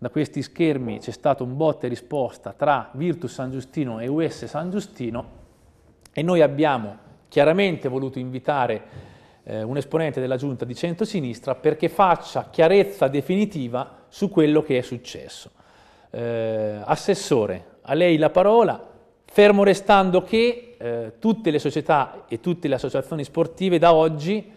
da questi schermi c'è stato un botte e risposta tra Virtus San Giustino e US San Giustino e noi abbiamo chiaramente voluto invitare eh, un esponente della giunta di centrosinistra perché faccia chiarezza definitiva su quello che è successo. Eh, assessore, a lei la parola, fermo restando che eh, tutte le società e tutte le associazioni sportive da oggi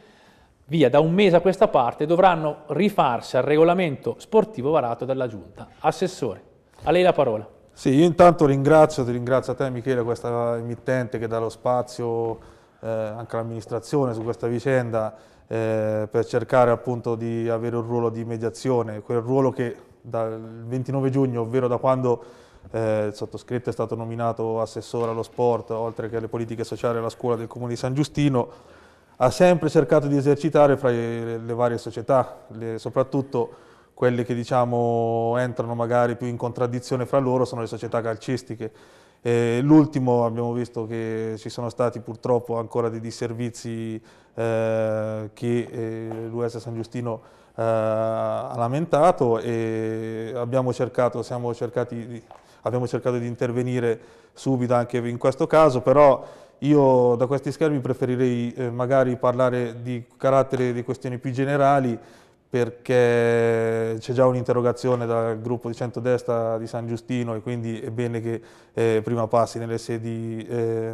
via da un mese a questa parte dovranno rifarsi al regolamento sportivo varato dalla Giunta. Assessore, a lei la parola. Sì, io intanto ringrazio, ti ringrazio a te Michele, questa emittente che dà lo spazio eh, anche all'amministrazione su questa vicenda eh, per cercare appunto di avere un ruolo di mediazione, quel ruolo che dal 29 giugno, ovvero da quando eh, il sottoscritto è stato nominato assessore allo sport, oltre che alle politiche sociali alla scuola del Comune di San Giustino, ha sempre cercato di esercitare fra le varie società, le, soprattutto quelle che diciamo entrano magari più in contraddizione fra loro sono le società calcistiche. l'ultimo abbiamo visto che ci sono stati purtroppo ancora dei disservizi eh, che eh, l'US San Giustino eh, ha lamentato e abbiamo cercato, di, abbiamo cercato di intervenire subito anche in questo caso, però io da questi schermi preferirei eh, magari parlare di carattere di questioni più generali perché c'è già un'interrogazione dal gruppo di centrodestra di San Giustino e quindi è bene che eh, prima passi nelle sedi eh,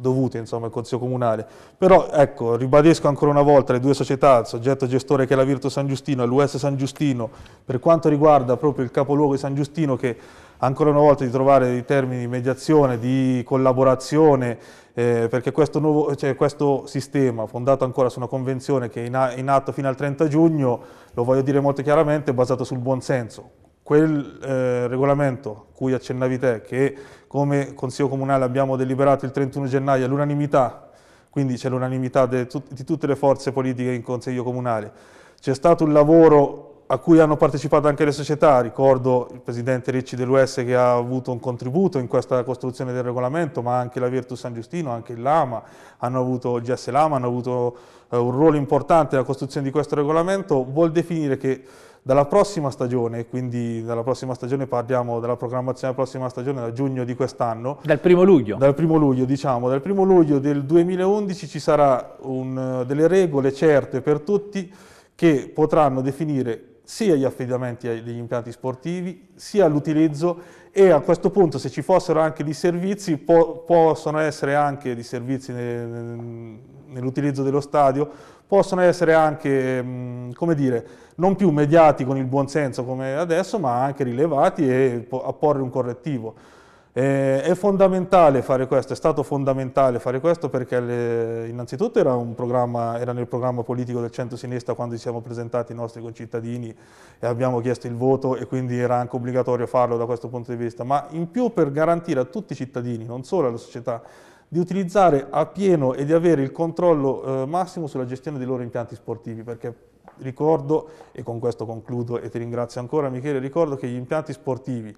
dovute, insomma, il Consiglio Comunale. Però, ecco, ribadisco ancora una volta le due società, il soggetto gestore che è la Virtus San Giustino e l'US San Giustino, per quanto riguarda proprio il capoluogo di San Giustino che ancora una volta di trovare dei termini di mediazione, di collaborazione, eh, perché questo, nuovo, cioè, questo, sistema fondato ancora su una convenzione che è in, in, atto fino al 30 giugno, lo voglio dire molto chiaramente, è basato sul buonsenso. Quel eh, regolamento cui accennavi te, che come Consiglio Comunale abbiamo deliberato il 31 gennaio all'unanimità, quindi c'è l'unanimità di tutte le forze politiche in Consiglio Comunale, c'è stato un lavoro a cui hanno partecipato anche le società, ricordo il presidente Ricci dell'US che ha avuto un contributo in questa costruzione del regolamento, ma anche la Virtus San Giustino, anche il Lama, avuto, il GS Lama hanno avuto eh, un ruolo importante nella costruzione di questo regolamento, vuol definire che dalla prossima stagione, quindi dalla prossima stagione parliamo della programmazione della prossima stagione da giugno di quest'anno. Dal primo luglio? Dal primo luglio, diciamo, dal primo luglio del 2011 ci saranno delle regole certe per tutti che potranno definire sia agli affidamenti degli impianti sportivi, sia all'utilizzo e a questo punto se ci fossero anche dei servizi, po possono essere anche dei servizi nel, nell'utilizzo dello stadio, possono essere anche, mm, come dire, non più mediati con il buonsenso come adesso, ma anche rilevati e apporre un correttivo. Eh, è fondamentale fare questo, è stato fondamentale fare questo perché le, innanzitutto era, era, nel programma politico del centro-sinistra quando ci siamo presentati i nostri concittadini e abbiamo chiesto il voto e quindi era anche obbligatorio farlo da questo punto di vista, ma in più per garantire a tutti i cittadini, non solo alla società, di utilizzare a pieno e di avere il controllo eh, massimo sulla gestione dei loro impianti sportivi, perché ricordo, e con questo concludo e ti ringrazio ancora Michele, ricordo che gli impianti sportivi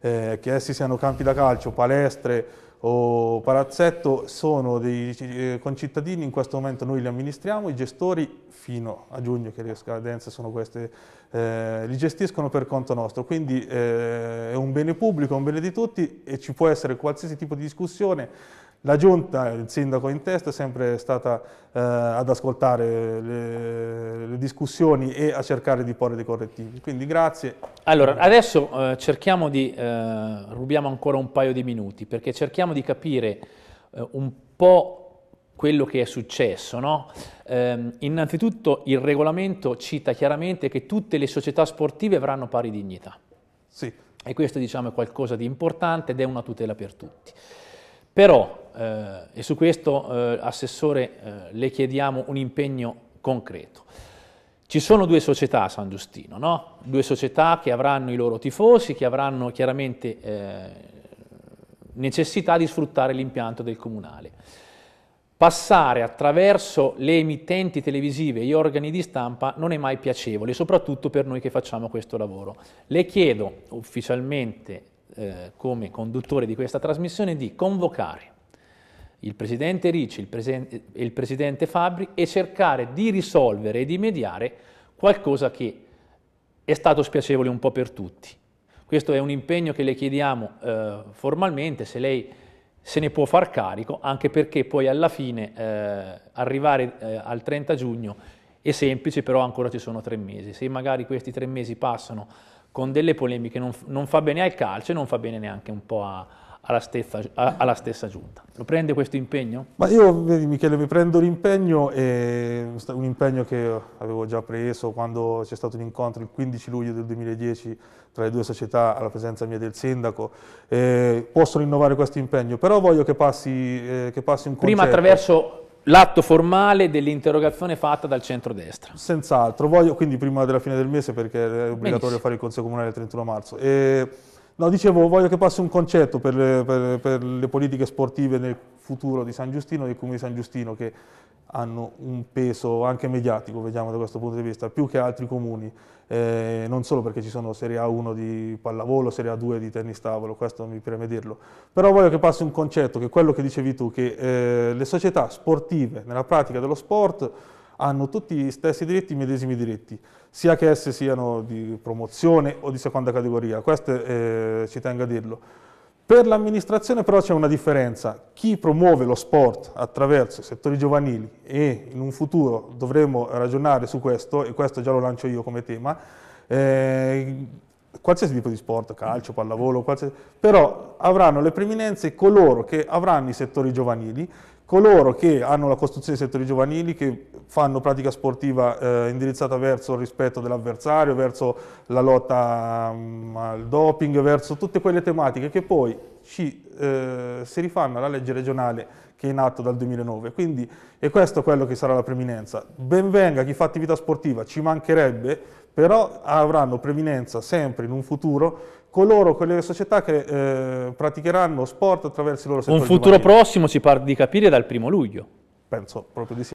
eh, che essi siano campi da calcio, palestre o palazzetto, sono dei eh, concittadini, in questo momento noi li amministriamo, i gestori fino a giugno, che le scadenze sono queste, eh, li gestiscono per conto nostro, quindi eh, è un bene pubblico, è un bene di tutti e ci può essere qualsiasi tipo di discussione la giunta, il sindaco in testa, è sempre stata eh, ad ascoltare le, le, discussioni e a cercare di porre dei correttivi. Quindi grazie. Allora, adesso eh, cerchiamo di, eh, rubiamo ancora un paio di minuti, perché cerchiamo di capire eh, un po' quello che è successo. No? Ehm, innanzitutto il regolamento cita chiaramente che tutte le società sportive avranno pari dignità. Sì. E questo diciamo, è qualcosa di importante ed è una tutela per tutti. Però, eh, e su questo, eh, Assessore, eh, le chiediamo un impegno concreto. Ci sono due società a San Giustino, no? due società che avranno i loro tifosi, che avranno chiaramente eh, necessità di sfruttare l'impianto del comunale. Passare attraverso le emittenti televisive e gli organi di stampa non è mai piacevole, soprattutto per noi che facciamo questo lavoro. Le chiedo ufficialmente eh, come conduttore di questa trasmissione di convocare il presidente Ricci e eh, il, presidente Fabri e cercare di risolvere e di mediare qualcosa che è stato spiacevole un po' per tutti. Questo è un impegno che le chiediamo eh, formalmente, se lei se ne può far carico, anche perché poi alla fine eh, arrivare eh, al 30 giugno è semplice, però ancora ci sono tre mesi. Se magari questi tre mesi passano con delle polemiche, non, non, fa bene al calcio e non fa bene neanche un po' a, alla, stessa, a, alla, stessa, giunta. Lo prende questo impegno? Ma io, vedi Michele, mi prendo l'impegno, e, un impegno che avevo già preso quando c'è stato un incontro il 15 luglio del 2010 tra le due società alla presenza mia del sindaco, eh, posso rinnovare questo impegno, però voglio che passi, eh, che passi un concetto. Prima attraverso l'atto formale dell'interrogazione fatta dal centrodestra. Senz'altro, voglio quindi prima della fine del mese perché è obbligatorio Benissimo. fare il Consiglio Comunale il 31 marzo. E, no, dicevo, voglio che passi un concetto per le, per, per le politiche sportive nel futuro di San Giustino e del Comune di San Giustino che hanno un peso anche mediatico, vediamo da questo punto di vista, più che altri comuni, eh, non solo perché ci sono Serie A1 di pallavolo, Serie A2 di tennis tavolo, questo mi preme dirlo, però voglio che passi un concetto, che è quello che dicevi tu, che eh, le società sportive nella pratica dello sport hanno tutti gli stessi diritti, i medesimi diritti, sia che esse siano di promozione o di seconda categoria, questo eh, ci tengo a dirlo. Per l'amministrazione però c'è una differenza, chi promuove lo sport attraverso i settori giovanili e in un futuro dovremo ragionare su questo, e questo già lo lancio io come tema, eh, qualsiasi tipo di sport, calcio, pallavolo, qualsiasi, però avranno le preminenze coloro che avranno i settori giovanili, coloro che hanno la costruzione dei settori giovanili, che fanno pratica sportiva eh, indirizzata verso il rispetto dell'avversario, verso la lotta mh, mm, al doping, verso tutte quelle tematiche che poi ci, eh, si rifanno alla legge regionale che è in atto dal 2009. Quindi è questo quello che sarà la preminenza. Benvenga chi fa attività sportiva, ci mancherebbe, però avranno preminenza sempre in un futuro coloro, quelle società che eh, praticheranno sport attraverso i loro settori. Un futuro prossimo si parla di capire dal primo luglio. Penso proprio di sì.